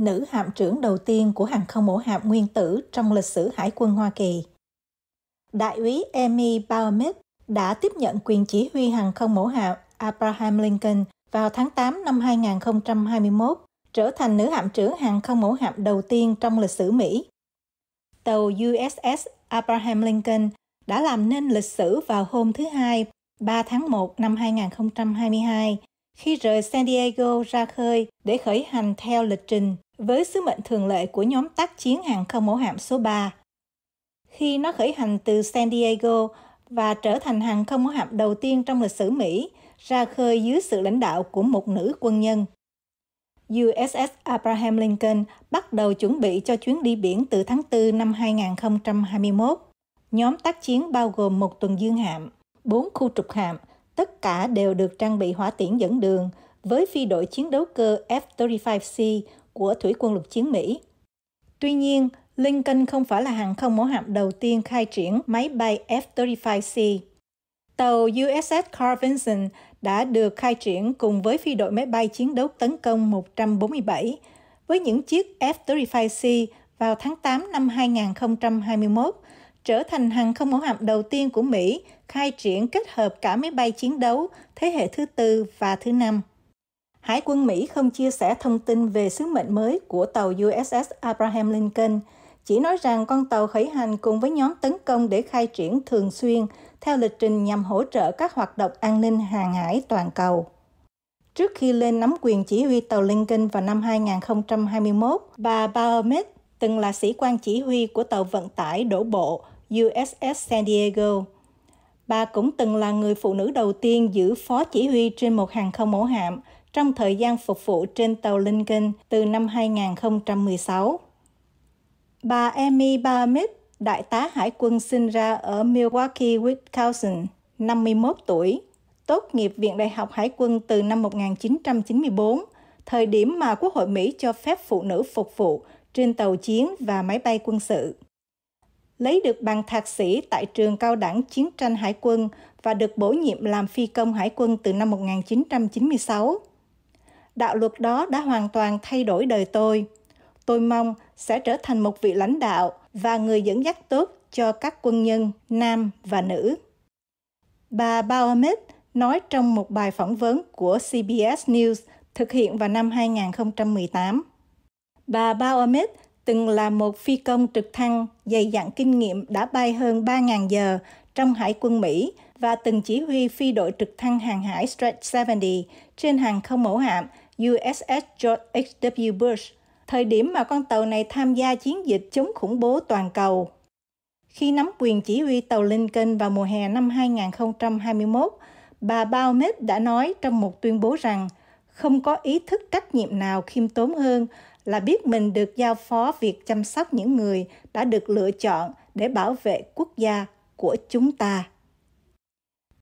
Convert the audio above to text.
nữ hạm trưởng đầu tiên của hàng không mẫu hạm nguyên tử trong lịch sử Hải quân Hoa Kỳ. Đại úy Amy Bauermith đã tiếp nhận quyền chỉ huy hàng không mẫu hạm Abraham Lincoln vào tháng 8 năm 2021, trở thành nữ hạm trưởng hàng không mẫu hạm đầu tiên trong lịch sử Mỹ. Tàu USS Abraham Lincoln đã làm nên lịch sử vào hôm thứ Hai, 3 tháng 1 năm 2022, khi rời San Diego ra khơi để khởi hành theo lịch trình với sứ mệnh thường lệ của nhóm tác chiến hàng không mẫu hạm số 3. Khi nó khởi hành từ San Diego và trở thành hàng không mẫu hạm đầu tiên trong lịch sử Mỹ ra khơi dưới sự lãnh đạo của một nữ quân nhân. USS Abraham Lincoln bắt đầu chuẩn bị cho chuyến đi biển từ tháng 4 năm 2021. Nhóm tác chiến bao gồm một tuần dương hạm, bốn khu trục hạm, tất cả đều được trang bị hỏa tiễn dẫn đường với phi đội chiến đấu cơ F-35C của thủy quân lục chiến Mỹ. Tuy nhiên, Lincoln không phải là hàng không mẫu hạm đầu tiên khai triển máy bay F-35C. Tàu USS Carl Vinson đã được khai triển cùng với phi đội máy bay chiến đấu tấn công 147 với những chiếc F-35C vào tháng 8 năm 2021, trở thành hàng không mẫu hạm đầu tiên của Mỹ khai triển kết hợp cả máy bay chiến đấu thế hệ thứ tư và thứ năm. Hải quân Mỹ không chia sẻ thông tin về sứ mệnh mới của tàu USS Abraham Lincoln, chỉ nói rằng con tàu khởi hành cùng với nhóm tấn công để khai triển thường xuyên theo lịch trình nhằm hỗ trợ các hoạt động an ninh hàng hải toàn cầu. Trước khi lên nắm quyền chỉ huy tàu Lincoln vào năm 2021, bà Baumet từng là sĩ quan chỉ huy của tàu vận tải đổ bộ USS San Diego. Bà cũng từng là người phụ nữ đầu tiên giữ phó chỉ huy trên một hàng không mẫu hạm trong thời gian phục vụ trên tàu Lincoln từ năm 2016. Bà Amy Barmit, đại tá hải quân sinh ra ở Milwaukee, Wisconsin, 51 tuổi, tốt nghiệp Viện Đại học Hải quân từ năm 1994, thời điểm mà Quốc hội Mỹ cho phép phụ nữ phục vụ trên tàu chiến và máy bay quân sự. Lấy được bằng thạc sĩ tại trường cao đẳng chiến tranh hải quân và được bổ nhiệm làm phi công hải quân từ năm 1996 đạo luật đó đã hoàn toàn thay đổi đời tôi. Tôi mong sẽ trở thành một vị lãnh đạo và người dẫn dắt tốt cho các quân nhân nam và nữ. Bà Bauermit nói trong một bài phỏng vấn của CBS News thực hiện vào năm 2018. Bà Bauermit từng là một phi công trực thăng dày dặn kinh nghiệm đã bay hơn 3.000 giờ trong Hải quân Mỹ và từng chỉ huy phi đội trực thăng hàng hải Stretch 70 trên hàng không mẫu hạm USS George H.W. Bush, thời điểm mà con tàu này tham gia chiến dịch chống khủng bố toàn cầu. Khi nắm quyền chỉ huy tàu Lincoln vào mùa hè năm 2021, bà Baumet đã nói trong một tuyên bố rằng không có ý thức trách nhiệm nào khiêm tốn hơn là biết mình được giao phó việc chăm sóc những người đã được lựa chọn để bảo vệ quốc gia của chúng ta.